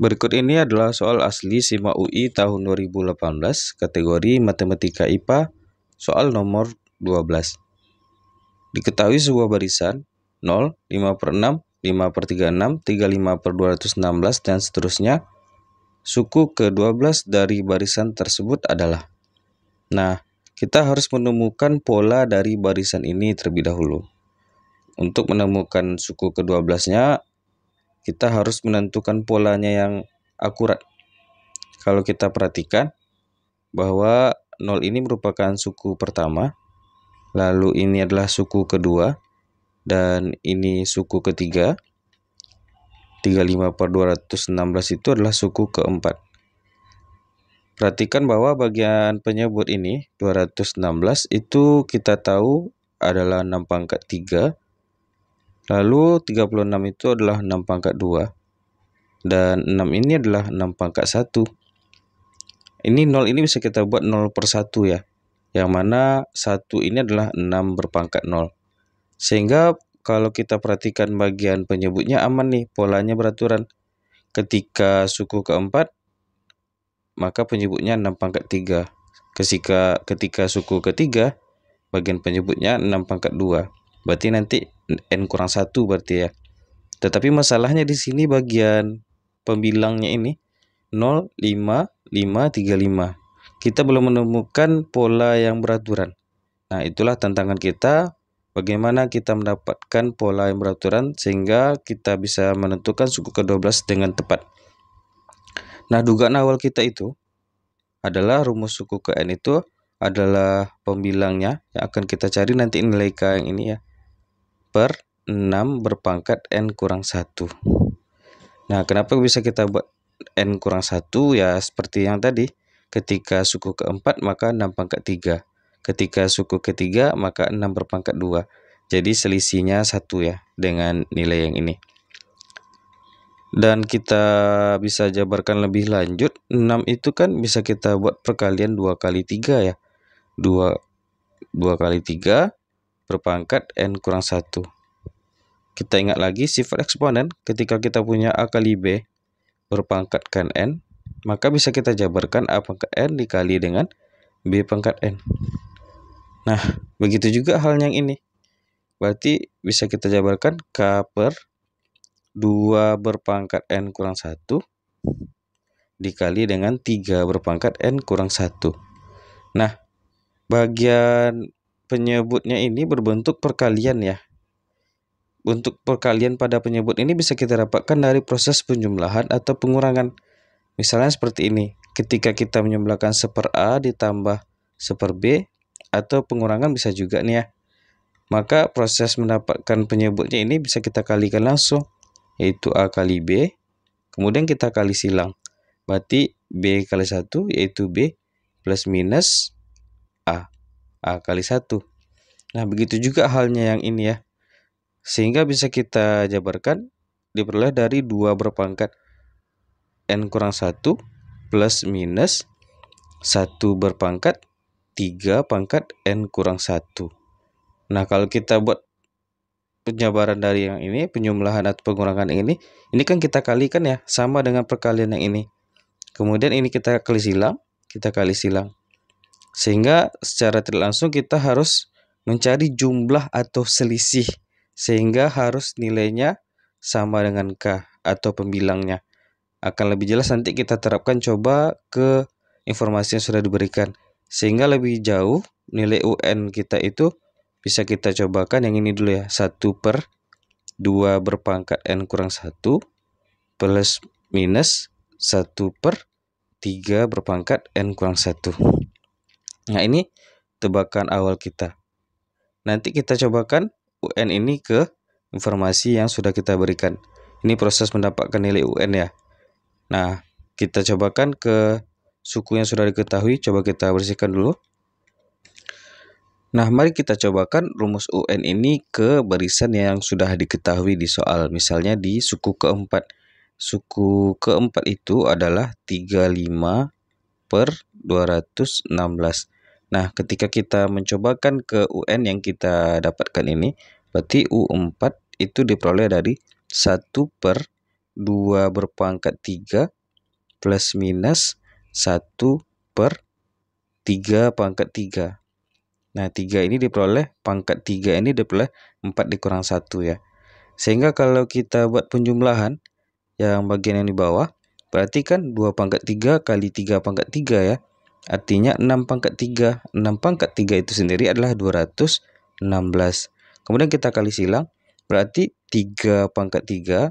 Berikut ini adalah soal asli SIMA UI tahun 2018 kategori Matematika IPA soal nomor 12. Diketahui sebuah barisan 0, 5 per 6, 5 per 36, 35 per 216, dan seterusnya. Suku ke-12 dari barisan tersebut adalah. Nah, kita harus menemukan pola dari barisan ini terlebih dahulu. Untuk menemukan suku ke-12-nya, kita harus menentukan polanya yang akurat. Kalau kita perhatikan bahwa nol ini merupakan suku pertama, lalu ini adalah suku kedua, dan ini suku ketiga. 35 per 216 itu adalah suku keempat. Perhatikan bahwa bagian penyebut ini 216 itu kita tahu adalah 6 pangkat 3 Lalu 36 itu adalah 6 pangkat 2 dan 6 ini adalah 6 pangkat 1. Ini 0 ini bisa kita buat 0 per 1 ya. Yang mana 1 ini adalah 6 berpangkat 0. Sehingga kalau kita perhatikan bagian penyebutnya aman nih, polanya beraturan. Ketika suku keempat, maka penyebutnya 6 pangkat 3. Ketika, ketika suku ketiga, bagian penyebutnya 6 pangkat 2. Berarti nanti N kurang satu berarti ya. Tetapi masalahnya di sini bagian pembilangnya ini 0, 5, 5, lima Kita belum menemukan pola yang beraturan. Nah, itulah tantangan kita bagaimana kita mendapatkan pola yang beraturan sehingga kita bisa menentukan suku ke-12 dengan tepat. Nah, dugaan awal kita itu adalah rumus suku ke N itu adalah pembilangnya yang akan kita cari nanti nilai K yang ini ya per 6 berpangkat N kurang 1. Nah, kenapa bisa kita buat N kurang 1? Ya, seperti yang tadi. Ketika suku keempat, maka 6 pangkat 3. Ketika suku ketiga, maka 6 berpangkat 2. Jadi selisihnya 1 ya, dengan nilai yang ini. Dan kita bisa jabarkan lebih lanjut. 6 itu kan bisa kita buat perkalian 2 kali 3 ya. 2, 2 kali 3 berpangkat n kurang satu. Kita ingat lagi sifat eksponen ketika kita punya a kali b berpangkatkan n, maka bisa kita jabarkan a pangkat n dikali dengan b pangkat n. Nah, begitu juga hal yang ini. Berarti bisa kita jabarkan k per 2 berpangkat n kurang 1 dikali dengan 3 berpangkat n kurang 1. Nah, bagian penyebutnya ini berbentuk perkalian ya. Bentuk perkalian pada penyebut ini bisa kita dapatkan dari proses penjumlahan atau pengurangan. Misalnya seperti ini, ketika kita menjumlahkan seper A ditambah seper B atau pengurangan bisa juga nih ya. Maka proses mendapatkan penyebutnya ini bisa kita kalikan langsung, yaitu A kali B, kemudian kita kali silang. Berarti B kali 1 yaitu B plus minus A. A kali 1. Nah, begitu juga halnya yang ini ya. Sehingga bisa kita jabarkan diperoleh dari 2 berpangkat N kurang 1 plus minus 1 berpangkat 3 pangkat N kurang 1. Nah, kalau kita buat penjabaran dari yang ini, penjumlahan atau pengurangan ini, ini kan kita kalikan ya, sama dengan perkalian yang ini. Kemudian ini kita kali silang, kita kali silang. Sehingga secara tidak langsung kita harus mencari jumlah atau selisih sehingga harus nilainya sama dengan K atau pembilangnya. Akan lebih jelas nanti kita terapkan coba ke informasi yang sudah diberikan sehingga lebih jauh nilai UN kita itu bisa kita cobakan yang ini dulu ya 1 per 2 berpangkat N kurang 1 plus minus 1 per 3 berpangkat N kurang 1 Nah, ini tebakan awal kita. Nanti kita cobakan UN ini ke informasi yang sudah kita berikan. Ini proses mendapatkan nilai UN ya. Nah, kita cobakan ke suku yang sudah diketahui, coba kita bersihkan dulu. Nah, mari kita cobakan rumus UN ini ke barisan yang sudah diketahui di soal, misalnya di suku keempat. Suku keempat itu adalah 35 per 216. Nah, ketika kita mencobakan ke UN yang kita dapatkan ini, berarti U4 itu diperoleh dari 1 per 2 berpangkat 3 plus minus 1 per 3 pangkat 3. Nah, 3 ini diperoleh, pangkat 3 ini diperoleh 4 dikurang 1 ya. Sehingga kalau kita buat penjumlahan yang bagian yang di bawah, berarti kan 2 pangkat 3 kali 3 pangkat 3 ya. Artinya 6 pangkat 3. 6 pangkat 3 itu sendiri adalah 216. Kemudian kita kali silang. Berarti 3 pangkat 3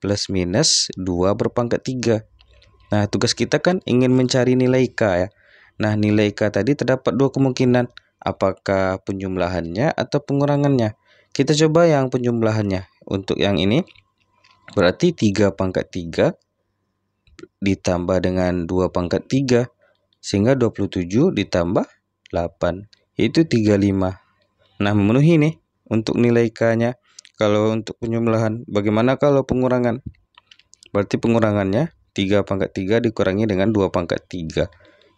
plus minus 2 berpangkat 3. Nah, tugas kita kan ingin mencari nilai K ya. Nah, nilai K tadi terdapat dua kemungkinan. Apakah penjumlahannya atau pengurangannya. Kita coba yang penjumlahannya. Untuk yang ini, berarti 3 pangkat 3 ditambah dengan 2 pangkat 3 sehingga 27 ditambah 8 yaitu 35. Nah, memenuhi nih untuk nilai K-nya. Kalau untuk penjumlahan, bagaimana kalau pengurangan? Berarti pengurangannya 3 pangkat 3 dikurangi dengan 2 pangkat 3.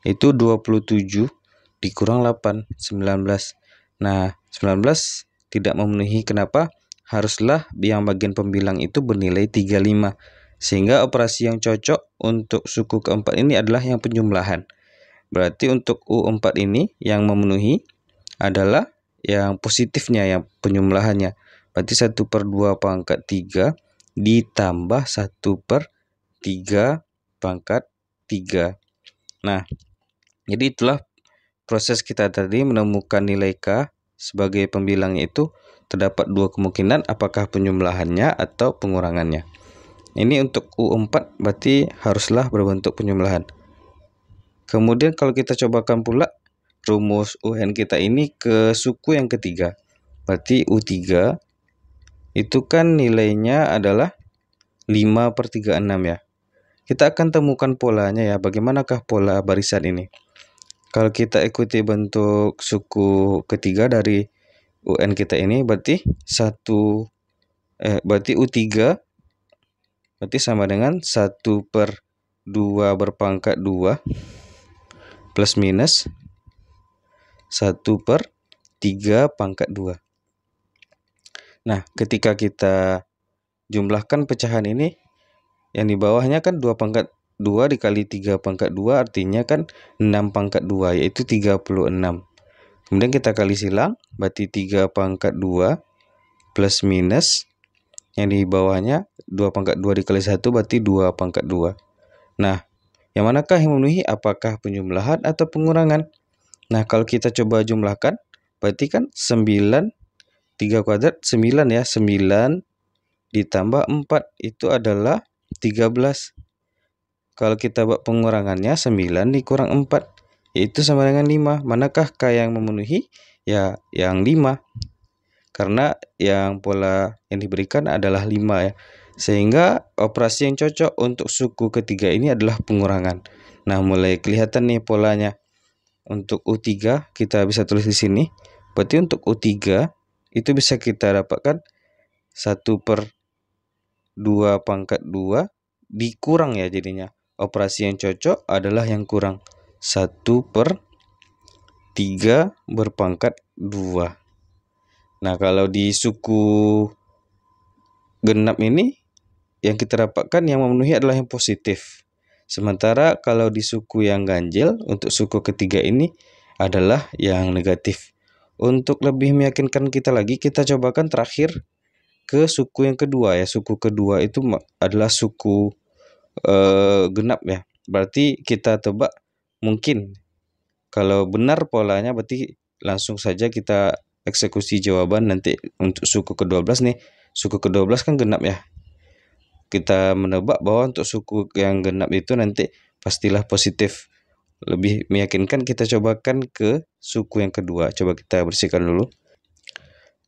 Itu 27 dikurang 8, 19. Nah, 19 tidak memenuhi kenapa? Haruslah yang bagian pembilang itu bernilai 35. Sehingga operasi yang cocok untuk suku keempat ini adalah yang penjumlahan. Berarti untuk U4 ini yang memenuhi adalah yang positifnya, yang penyumlahannya. Berarti 1 per 2 pangkat 3 ditambah 1 per 3 pangkat 3. Nah, jadi itulah proses kita tadi menemukan nilai K sebagai pembilangnya itu terdapat dua kemungkinan apakah penyumlahannya atau pengurangannya. Ini untuk U4 berarti haruslah berbentuk penyumlahan. Kemudian kalau kita cobakan pula rumus UN kita ini ke suku yang ketiga. Berarti U3 itu kan nilainya adalah 5 per 36 ya. Kita akan temukan polanya ya, bagaimanakah pola barisan ini. Kalau kita ikuti bentuk suku ketiga dari UN kita ini berarti 1 eh berarti U3 berarti sama dengan 1 per 2 berpangkat 2 plus minus 1 per 3 pangkat 2. Nah, ketika kita jumlahkan pecahan ini, yang di bawahnya kan 2 pangkat 2 dikali 3 pangkat 2 artinya kan 6 pangkat 2 yaitu 36. Kemudian kita kali silang berarti 3 pangkat 2 plus minus yang di bawahnya 2 pangkat 2 dikali 1 berarti 2 pangkat 2. Nah, yang manakah yang memenuhi? Apakah penjumlahan atau pengurangan? Nah, kalau kita coba jumlahkan, berarti kan 9, 3 kuadrat, 9 ya. 9 ditambah 4 itu adalah 13. Kalau kita buat pengurangannya, 9 dikurang 4, itu sama dengan 5. Manakah K yang memenuhi? Ya, yang 5. Karena yang pola yang diberikan adalah 5 ya. Sehingga operasi yang cocok untuk suku ketiga ini adalah pengurangan. Nah, mulai kelihatan nih polanya. Untuk U3 kita bisa tulis di sini. Berarti untuk U3 itu bisa kita dapatkan 1 per 2 pangkat 2 dikurang ya jadinya. Operasi yang cocok adalah yang kurang 1 per 3 berpangkat 2. Nah, kalau di suku genap ini yang kita dapatkan yang memenuhi adalah yang positif. Sementara kalau di suku yang ganjil, untuk suku ketiga ini adalah yang negatif. Untuk lebih meyakinkan kita lagi, kita cobakan terakhir ke suku yang kedua ya. Suku kedua itu adalah suku uh, genap ya. Berarti kita tebak mungkin kalau benar polanya berarti langsung saja kita eksekusi jawaban nanti untuk suku ke-12 nih. Suku ke-12 kan genap ya kita menebak bahwa untuk suku yang genap itu nanti pastilah positif. Lebih meyakinkan kita cobakan ke suku yang kedua. Coba kita bersihkan dulu.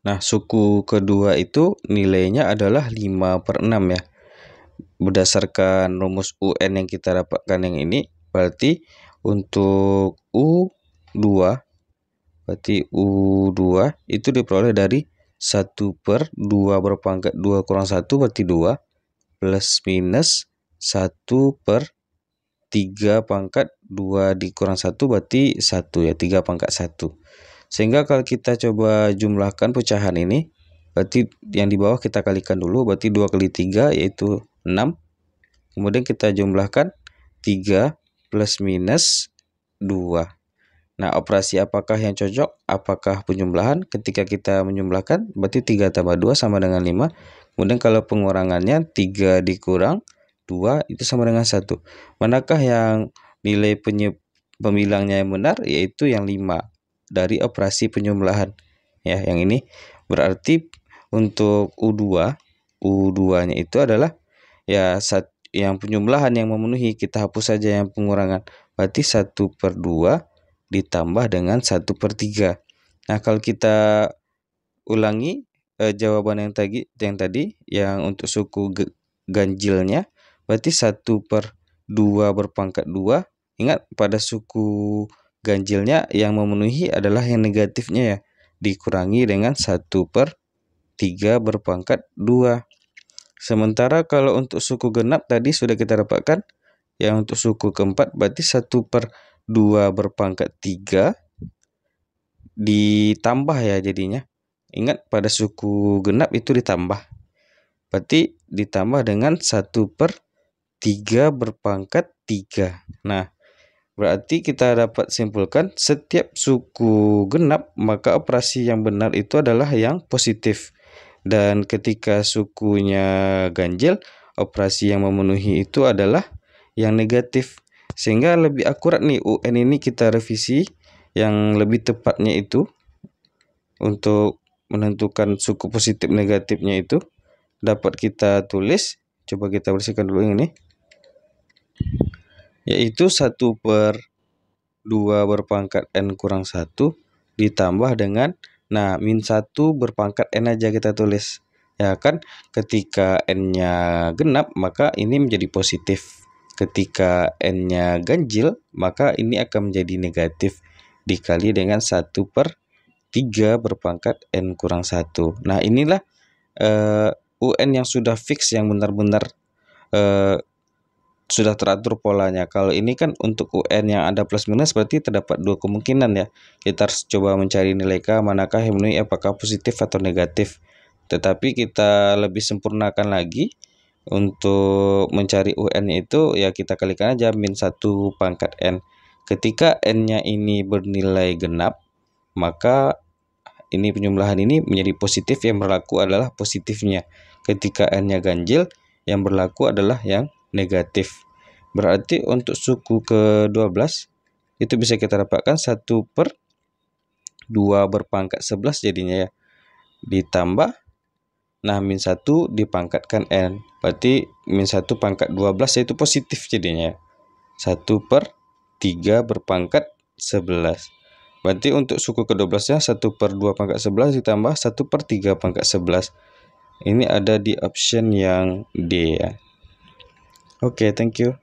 Nah, suku kedua itu nilainya adalah 5 per 6 ya. Berdasarkan rumus UN yang kita dapatkan yang ini, berarti untuk U2, berarti U2 itu diperoleh dari 1 per 2 berpangkat 2 kurang 1 berarti 2 plus minus 1 per 3 pangkat 2 dikurang 1 berarti 1 ya 3 pangkat 1 sehingga kalau kita coba jumlahkan pecahan ini berarti yang di bawah kita kalikan dulu berarti 2 kali 3 yaitu 6 kemudian kita jumlahkan 3 plus minus 2 nah operasi apakah yang cocok apakah penjumlahan ketika kita menjumlahkan berarti 3 tambah 2 sama dengan 5 Kemudian kalau pengurangannya 3 dikurang 2 itu sama dengan 1. Manakah yang nilai pemilangnya yang benar? Yaitu yang 5 dari operasi penjumlahan. Ya, yang ini berarti untuk U2, U2-nya itu adalah ya sat, yang penjumlahan yang memenuhi kita hapus saja yang pengurangan. Berarti 1 per 2 ditambah dengan 1 per 3. Nah, kalau kita ulangi e, jawaban yang tadi yang tadi yang untuk suku ganjilnya berarti 1 per 2 berpangkat 2 ingat pada suku ganjilnya yang memenuhi adalah yang negatifnya ya dikurangi dengan 1 per 3 berpangkat 2 sementara kalau untuk suku genap tadi sudah kita dapatkan yang untuk suku keempat berarti 1 per 2 berpangkat 3 ditambah ya jadinya Ingat pada suku genap itu ditambah. Berarti ditambah dengan 1 per 3 berpangkat 3. Nah, berarti kita dapat simpulkan setiap suku genap maka operasi yang benar itu adalah yang positif. Dan ketika sukunya ganjil, operasi yang memenuhi itu adalah yang negatif. Sehingga lebih akurat nih UN ini kita revisi yang lebih tepatnya itu untuk menentukan suku positif negatifnya itu dapat kita tulis coba kita bersihkan dulu yang ini yaitu 1 per 2 berpangkat N kurang 1 ditambah dengan nah min 1 berpangkat N aja kita tulis ya kan ketika N-nya genap maka ini menjadi positif ketika N-nya ganjil maka ini akan menjadi negatif dikali dengan 1 per 3 berpangkat N kurang 1. Nah inilah uh, eh, UN yang sudah fix yang benar-benar uh, sudah teratur polanya. Kalau ini kan untuk UN yang ada plus minus berarti terdapat dua kemungkinan ya. Kita harus coba mencari nilai K manakah yang memenuhi apakah positif atau negatif. Tetapi kita lebih sempurnakan lagi untuk mencari UN itu ya kita kalikan aja min 1 pangkat N. Ketika N-nya ini bernilai genap, maka ini penjumlahan ini menjadi positif yang berlaku adalah positifnya. Ketika n-nya ganjil, yang berlaku adalah yang negatif. Berarti untuk suku ke-12 itu bisa kita dapatkan 1 per 2 berpangkat 11 jadinya ya. Ditambah Nah, min 1 dipangkatkan N. Berarti min 1 pangkat 12 yaitu positif jadinya. 1 ya. per 3 berpangkat 11. Berarti untuk suku ke-12 nya 1 per 2 pangkat 11 ditambah 1 per 3 pangkat 11. Ini ada di option yang D ya. Oke, okay, thank you.